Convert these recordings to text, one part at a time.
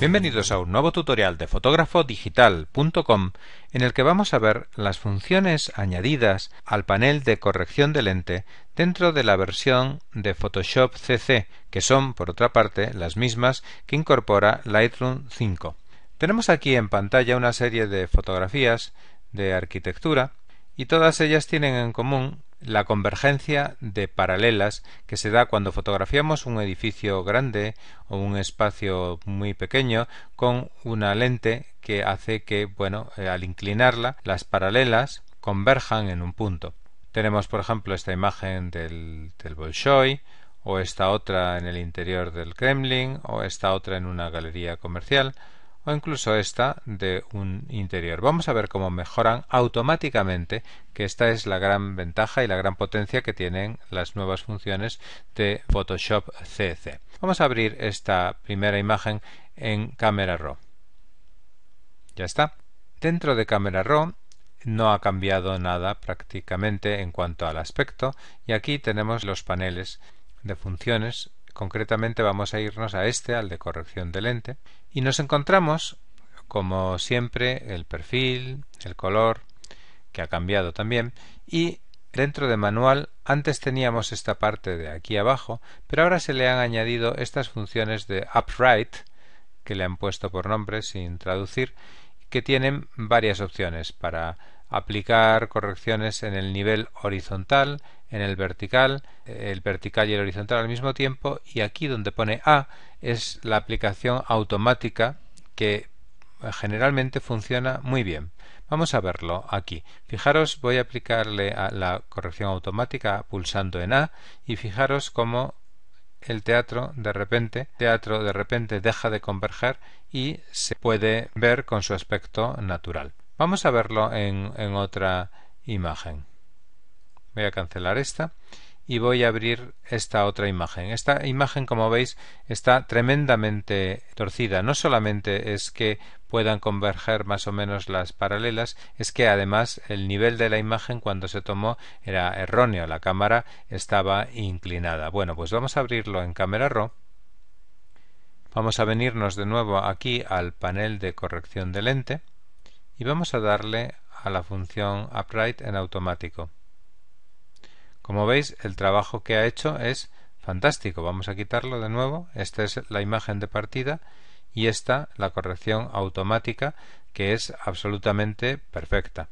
Bienvenidos a un nuevo tutorial de fotógrafodigital.com en el que vamos a ver las funciones añadidas al panel de corrección de lente dentro de la versión de Photoshop CC, que son, por otra parte, las mismas que incorpora Lightroom 5. Tenemos aquí en pantalla una serie de fotografías de arquitectura y todas ellas tienen en común la convergencia de paralelas que se da cuando fotografiamos un edificio grande o un espacio muy pequeño con una lente que hace que, bueno, eh, al inclinarla, las paralelas converjan en un punto. Tenemos, por ejemplo, esta imagen del, del Bolshoi, o esta otra en el interior del Kremlin, o esta otra en una galería comercial o incluso esta de un interior. Vamos a ver cómo mejoran automáticamente, que esta es la gran ventaja y la gran potencia que tienen las nuevas funciones de Photoshop CC. Vamos a abrir esta primera imagen en Camera Raw. Ya está. Dentro de Camera Raw no ha cambiado nada prácticamente en cuanto al aspecto y aquí tenemos los paneles de funciones Concretamente vamos a irnos a este, al de corrección de lente, y nos encontramos, como siempre, el perfil, el color, que ha cambiado también, y dentro de manual antes teníamos esta parte de aquí abajo, pero ahora se le han añadido estas funciones de upright, que le han puesto por nombre sin traducir, que tienen varias opciones para aplicar correcciones en el nivel horizontal, en el vertical, el vertical y el horizontal al mismo tiempo y aquí donde pone A es la aplicación automática que eh, generalmente funciona muy bien. Vamos a verlo aquí. Fijaros, voy a aplicarle a la corrección automática pulsando en A y fijaros cómo el teatro de repente, teatro de repente deja de converger y se puede ver con su aspecto natural. Vamos a verlo en, en otra imagen. Voy a cancelar esta y voy a abrir esta otra imagen. Esta imagen, como veis, está tremendamente torcida. No solamente es que puedan converger más o menos las paralelas es que además el nivel de la imagen cuando se tomó era erróneo, la cámara estaba inclinada. Bueno, pues vamos a abrirlo en cámara Raw. Vamos a venirnos de nuevo aquí al panel de corrección de lente y vamos a darle a la función upright en automático. Como veis, el trabajo que ha hecho es fantástico. Vamos a quitarlo de nuevo. Esta es la imagen de partida y esta la corrección automática que es absolutamente perfecta.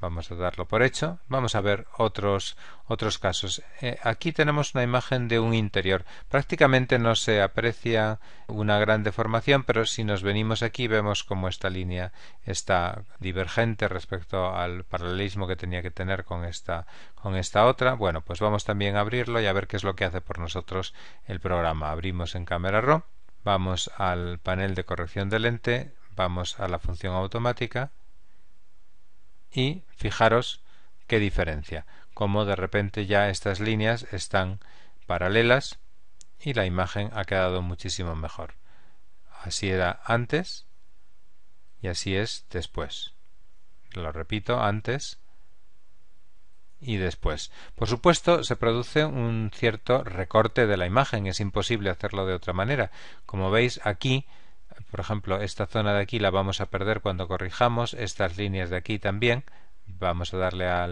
Vamos a darlo por hecho. Vamos a ver otros, otros casos. Eh, aquí tenemos una imagen de un interior. Prácticamente no se aprecia una gran deformación, pero si nos venimos aquí vemos cómo esta línea está divergente respecto al paralelismo que tenía que tener con esta, con esta otra. Bueno, pues vamos también a abrirlo y a ver qué es lo que hace por nosotros el programa. Abrimos en cámara RAW Vamos al panel de corrección de lente, vamos a la función automática y fijaros qué diferencia, como de repente ya estas líneas están paralelas y la imagen ha quedado muchísimo mejor. Así era antes y así es después. Lo repito, antes y después. Por supuesto, se produce un cierto recorte de la imagen, es imposible hacerlo de otra manera. Como veis aquí, por ejemplo, esta zona de aquí la vamos a perder cuando corrijamos, estas líneas de aquí también, vamos a darle a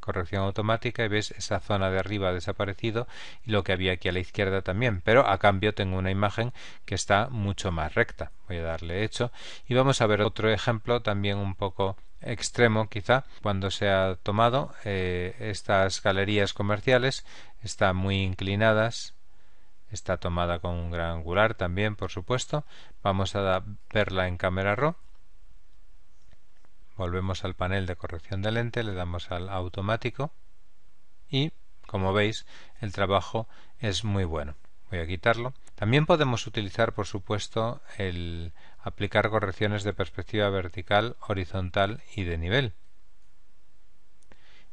corrección automática y veis esa zona de arriba ha desaparecido y lo que había aquí a la izquierda también, pero a cambio tengo una imagen que está mucho más recta. Voy a darle hecho y vamos a ver otro ejemplo también un poco extremo quizá cuando se ha tomado eh, estas galerías comerciales están muy inclinadas está tomada con un gran angular también por supuesto vamos a verla en cámara RAW volvemos al panel de corrección de lente le damos al automático y como veis el trabajo es muy bueno voy a quitarlo. También podemos utilizar, por supuesto, el aplicar correcciones de perspectiva vertical, horizontal y de nivel.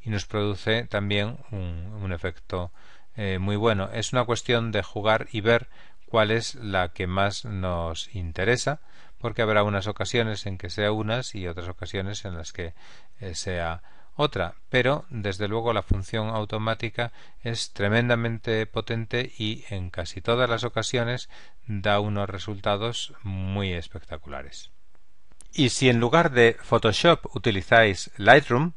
Y nos produce también un, efecto eh, muy bueno. Es una cuestión de jugar y ver cuál es la que más nos interesa, porque habrá unas ocasiones en que sea unas y otras ocasiones en las que eh, sea sea otra, pero desde luego la función automática es tremendamente potente y en casi todas las ocasiones da unos resultados muy espectaculares. Y si en lugar de Photoshop utilizáis Lightroom,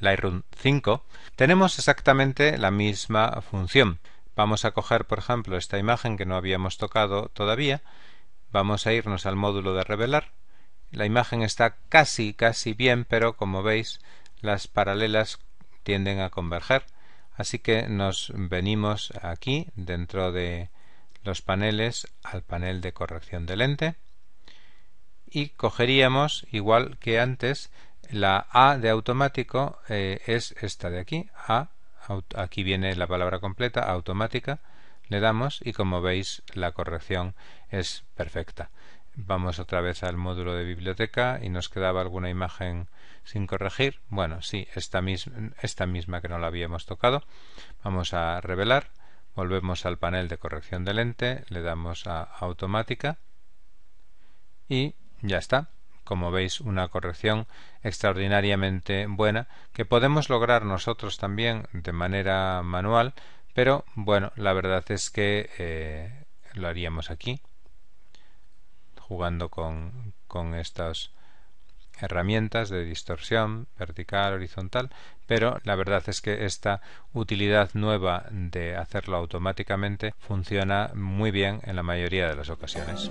Lightroom 5, tenemos exactamente la misma función. Vamos a coger, por ejemplo, esta imagen que no habíamos tocado todavía. Vamos a irnos al módulo de revelar. La imagen está casi, casi bien, pero como veis, las paralelas tienden a converger. Así que nos venimos aquí dentro de los paneles al panel de corrección de lente y cogeríamos igual que antes la A de automático eh, es esta de aquí A aquí viene la palabra completa automática le damos y como veis la corrección es perfecta Vamos otra vez al módulo de biblioteca y nos quedaba alguna imagen sin corregir. Bueno, sí, esta, misma que no la habíamos tocado. Vamos a revelar. Volvemos al panel de corrección de lente, le damos a automática y ya está. Como veis, una corrección extraordinariamente buena que podemos lograr nosotros también de manera manual, pero bueno, la verdad es que eh, lo haríamos aquí jugando con, estas herramientas de distorsión vertical, horizontal, pero la verdad es que esta utilidad nueva de hacerlo automáticamente funciona muy bien en la mayoría de las ocasiones.